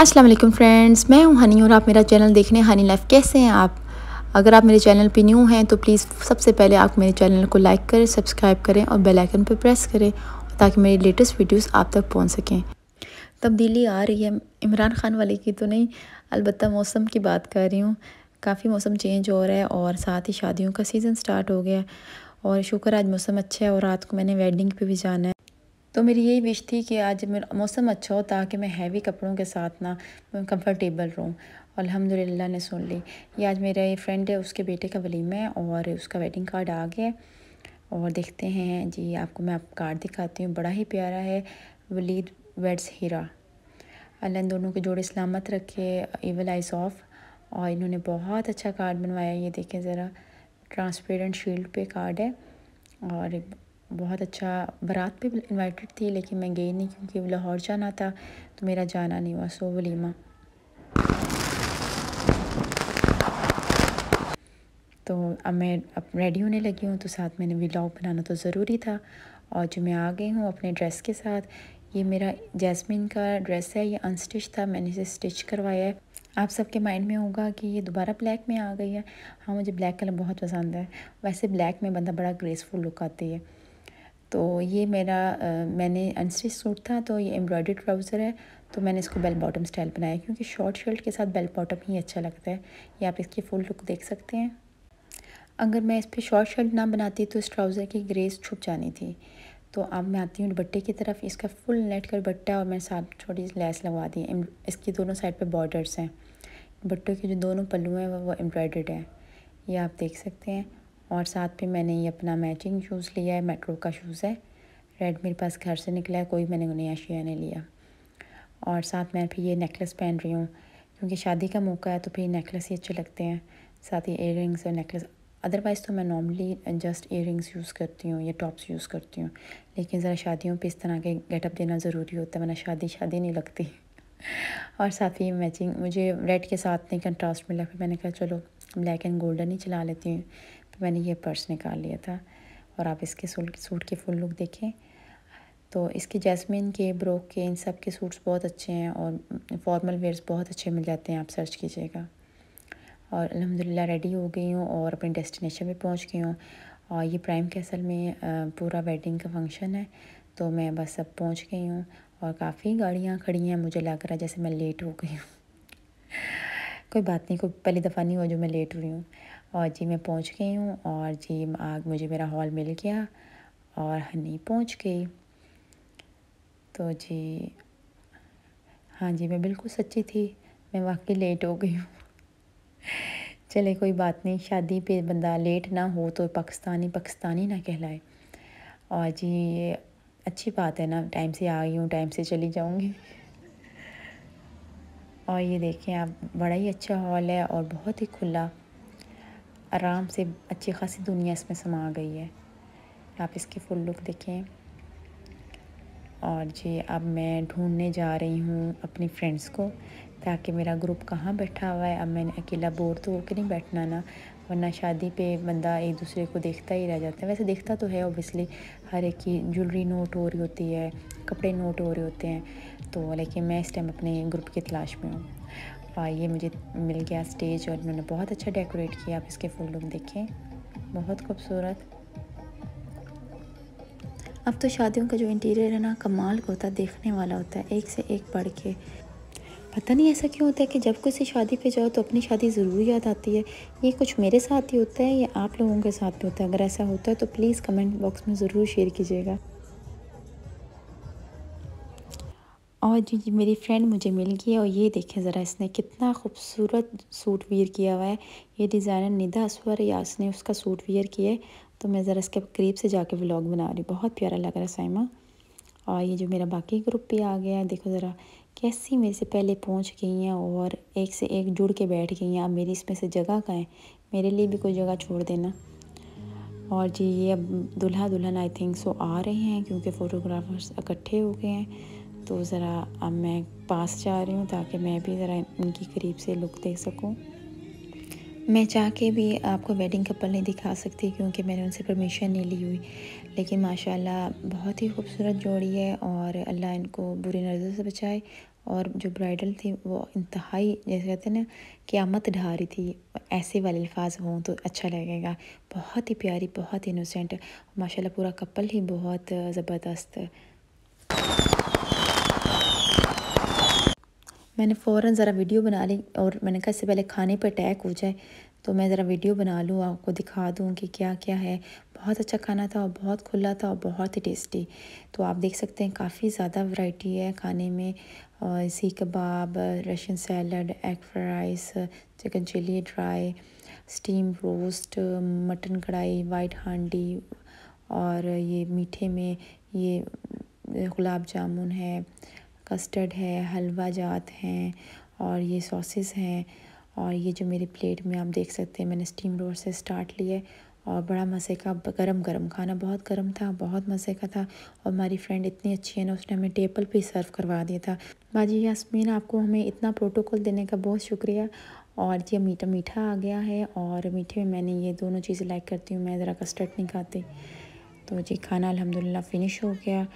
अस्सलाम वालेकुम फ्रेंड्स मैं हूं हनी और आप मेरा चैनल देख रहे हैं हनी लाइफ कैसे हैं आप अगर आप मेरे चैनल पे न्यू हैं तो प्लीज़ सबसे पहले आप मेरे चैनल को लाइक करें सब्सक्राइब करें और बेल आइकन पर प्रेस करें ताकि मेरी लेटेस्ट वीडियोस आप तक पहुंच सकें तब्दीली आ रही है इमरान खान वाले की तो नहीं अलबत् मौसम की बात कर रही हूँ काफ़ी मौसम चेंज हो रहा है और साथ ही शादियों का सीज़न स्टार्ट हो गया है और शुक्र आज मौसम अच्छा है और रात को मैंने वेडिंग पर भी जाना है तो मेरी यही विश थी कि आज मेरा मौसम अच्छा हो ताकि मैं हैवी कपड़ों के साथ ना कंफर्टेबल रहूँ अलहमदिल्ला ने सुन ली ये आज मेरा ये फ्रेंड है उसके बेटे का वलीमा है और उसका वेडिंग कार्ड आ गया और देखते हैं जी आपको मैं आप कार्ड दिखाती हूँ बड़ा ही प्यारा है वलीद वेड्स हीरा अल्लाह दोनों के जोड़े सलामत रखे इवल आइस ऑफ और इन्होंने बहुत अच्छा कार्ड बनवाया ये देखें ज़रा ट्रांसपेरेंट शील्ड पे कार्ड है और बहुत अच्छा बारात पे इनवाइटेड थी लेकिन मैं गई नहीं क्योंकि लाहौर जाना था तो मेरा जाना नहीं हुआ सो वलीमा तो अब मैं अब रेडी होने लगी हूँ तो साथ मैंने व्लॉग बनाना तो ज़रूरी था और जो मैं आ गई हूँ अपने ड्रेस के साथ ये मेरा जैस्मिन का ड्रेस है ये अनस्टिच था मैंने इसे स्टिच करवाया है आप सबके माइंड में होगा कि ये दोबारा ब्लैक में आ गई है हाँ मुझे ब्लैक कलर बहुत पसंद है वैसे ब्लैक में बंदा बड़ा ग्रेसफुल लुक आती है तो ये मेरा आ, मैंने अनस्टिच सूट था तो ये एम्ब्रॉयडरी ट्राउज़र है तो मैंने इसको बेल बॉटम स्टाइल बनाया क्योंकि शॉर्ट शर्ट के साथ बेल बॉटम ही अच्छा लगता है ये आप इसकी फुल लुक देख सकते हैं अगर मैं इस पर शॉर्ट शर्ट ना बनाती तो इस ट्राउज़र की ग्रेस छुप जानी थी तो अब मैं आती हूँ दुपट्टे की तरफ इसका फुल नेट का दुपट्टा और मैं साथ छोटी लेस लगवा दी इसकी दोनों साइड पर बॉर्डर्स हैं दुपट्टों के जो दोनों पल्लू हैं वो एम्ब्रॉयडर्ड हैं ये आप देख सकते हैं और साथ में मैंने ये अपना मैचिंग शूज़ लिया है मेट्रो का शूज़ है रेड मेरे पास घर से निकला है कोई मैंने नया शिया नहीं लिया और साथ मैं फिर ये नेकलेस पहन रही हूँ क्योंकि शादी का मौका है तो फिर नेकलेस ही अच्छे लगते हैं साथ ही इयर और नेकलेस अदरवाइज़ तो मैं नॉर्मली जस्ट इयर यूज़ करती हूँ या टॉप्स यूज़ करती हूँ लेकिन ज़रा शादियों पर इस तरह के गेटअप देना ज़रूरी होता है वरना शादी शादी नहीं लगती और साथ ही मैचिंग मुझे रेड के साथ नहीं कंट्रास्ट मिला फिर मैंने कहा चलो ब्लैक एंड गोल्डन ही चला लेती हूँ तो मैंने ये पर्स निकाल लिया था और आप इसके सूट के फुल लुक देखें तो इसके जैस्मिन के ब्रोक के इन सब के सूट्स बहुत अच्छे हैं और फॉर्मल वेयर्स बहुत अच्छे मिल जाते हैं आप सर्च कीजिएगा और अलहमदिल्ला रेडी हो गई हूँ और अपने डेस्टिनेशन पे पहुँच गई हूँ और ये प्राइम कैसल में पूरा वेडिंग का फंक्शन है तो मैं बस अब पहुँच गई हूँ और काफ़ी गाड़ियाँ खड़ी हैं मुझे लग रहा है जैसे मैं लेट हो गई हूँ कोई बात नहीं कोई पहली दफ़ा नहीं हुआ जो मैं लेट हुई हूँ और जी मैं पहुंच गई हूँ और जी आग मुझे मेरा हॉल मिल गया और हनी पहुंच गई तो जी हाँ जी मैं बिल्कुल सच्ची थी मैं वाकई लेट हो गई हूँ चले कोई बात नहीं शादी पे बंदा लेट ना हो तो पाकिस्तानी पाकिस्तानी ना कहलाए और जी ये अच्छी बात है ना टाइम से आ गई हूँ टाइम से चली जाऊँगी और ये देखें आप बड़ा ही अच्छा हॉल है और बहुत ही खुला आराम से अच्छी खासी दुनिया इसमें समा गई है आप इसकी फुल लुक देखें और जी अब मैं ढूंढने जा रही हूँ अपनी फ्रेंड्स को ताकि मेरा ग्रुप कहाँ बैठा हुआ है अब मैंने अकेला बोर तो होकर नहीं बैठना ना वरना शादी पे बंदा एक दूसरे को देखता ही रह जाता है वैसे देखता तो है ओबियसली हर एक की ज्वेलरी नोट हो रही होती है कपड़े नोट हो रहे होते हैं तो लेकिन मैं इस टाइम अपने ग्रुप की तलाश में हूँ ये मुझे मिल गया स्टेज और इन्होंने बहुत अच्छा डेकोरेट किया आप इसके फुल लुक देखें बहुत खूबसूरत अब तो शादियों का जो इंटीरियर है ना कमाल का होता है देखने वाला होता है एक से एक पढ़ के पता नहीं ऐसा क्यों होता है कि जब किसी शादी पे जाओ तो अपनी शादी ज़रूर याद आती है ये कुछ मेरे साथ ही होता है या आप लोगों के साथ भी होता है अगर ऐसा होता है तो प्लीज़ कमेंट बॉक्स में ज़रूर शेयर कीजिएगा और जी जी मेरी फ्रेंड मुझे मिल गई है और ये देखें ज़रा इसने कितना खूबसूरत सूट वियर किया हुआ है ये डिज़ाइनर निधा असवर यास ने उसका सूट वियर किया है तो मैं ज़रा इसके करीब से जाके व्लॉग बना रही बहुत प्यारा लग रहा है साइमा और ये जो मेरा बाकी ग्रुप भी आ गया है देखो ज़रा कैसी मेरे से पहले पहुँच गई हैं और एक से एक जुड़ के बैठ गई हैं अब मेरी इसमें से जगह का है मेरे लिए भी कोई जगह छोड़ देना और जी ये अब दुल्हा दुल्हन आई थिंक सो आ रहे हैं क्योंकि फ़ोटोग्राफर्स इकट्ठे हो गए हैं तो ज़रा अब मैं पास जा रही हूँ ताकि मैं भी ज़रा उनकी करीब से लुक देख सकूँ मैं चाह के भी आपको वेडिंग कपल नहीं दिखा सकती क्योंकि मैंने उनसे परमिशन नहीं ली हुई लेकिन माशाल्लाह बहुत ही खूबसूरत जोड़ी है और अल्लाह इनको बुरी नज़र से बचाए और जो ब्राइडल थी वो इंतहाई जैसे कहते हैं ना क़्यामत ढा रही थी ऐसे वाले अल्फाज हों तो अच्छा लगेगा बहुत ही प्यारी बहुत इनोसेंट माशाल्लाह पूरा कपल ही बहुत ज़बरदस्त मैंने फ़ौर ज़रा वीडियो बना ली और मैंने कहा इससे पहले खाने पर अटैक हो जाए तो मैं ज़रा वीडियो बना लूँ आपको दिखा दूँ कि क्या क्या है बहुत अच्छा खाना था और बहुत खुला था और बहुत ही टेस्टी तो आप देख सकते हैं काफ़ी ज़्यादा वैरायटी है खाने में और सी कबाब Russian salad egg fries chicken chilli dry steam roast mutton कढ़ाई वाइट हांडी और ये मीठे में ये गुलाब जामुन है कस्टर्ड है हलवा जात हैं और ये सॉसेस हैं और ये जो मेरी प्लेट में आप देख सकते हैं मैंने स्टीम रोल से स्टार्ट लिए और बड़ा मज़े का गरम गरम खाना बहुत गरम था बहुत मज़े का था और हमारी फ्रेंड इतनी अच्छी है ना उसने हमें टेबल पे सर्व करवा दिया था बाजी यासमीन आपको हमें इतना प्रोटोकॉल देने का बहुत शुक्रिया और ये मीठा मीठा आ गया है और मीठे में मैंने ये दोनों चीज़ें लाइक करती हूँ मैं ज़रा कस्टर्ड नहीं खाती तो जी खाना अलहमदिल्ला फ़िनिश हो गया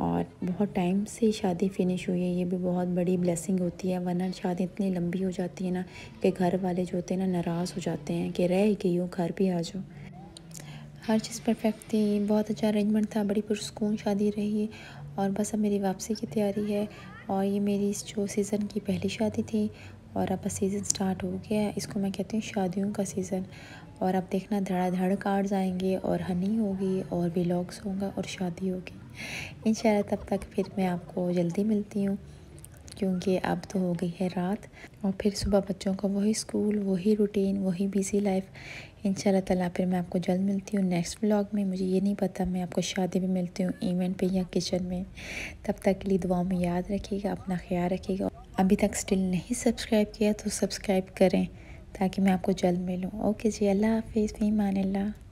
और बहुत टाइम से शादी फिनिश हुई है ये भी बहुत बड़ी ब्लेसिंग होती है वरना शादी इतनी लंबी हो जाती है ना कि घर वाले जो होते हैं ना नाराज़ हो जाते हैं कि रह गई हो घर भी आ जाओ हर चीज़ परफेक्ट थी बहुत अच्छा अरेंजमेंट था बड़ी पुरस्कून शादी रही और बस अब मेरी वापसी की तैयारी है और ये मेरी जो सीज़न की पहली शादी थी और अब सीज़न स्टार्ट हो गया है इसको मैं कहती हूँ शादियों का सीज़न और अब देखना धड़ाधड़ कार्ड्स आएंगे और हनी होगी और व्लॉग्स होंगे और शादी होगी इन तब तक फिर मैं आपको जल्दी मिलती हूँ क्योंकि अब तो हो गई है रात और फिर सुबह बच्चों का वही स्कूल वही रूटीन वही बिज़ी लाइफ इन ताला फिर मैं आपको जल्द मिलती हूँ नेक्स्ट व्लॉग में मुझे ये नहीं पता मैं आपको शादी में मिलती हूँ इवेंट पे या किचन में तब तक के लिए दुआ में याद रखिएगा अपना ख्याल रखिएगा अभी तक स्टिल नहीं सब्सक्राइब किया तो सब्सक्राइब करें ताकि मैं आपको जल्द मिलूँ ओके जी अल्लाह हाफिज़ फ़ी मान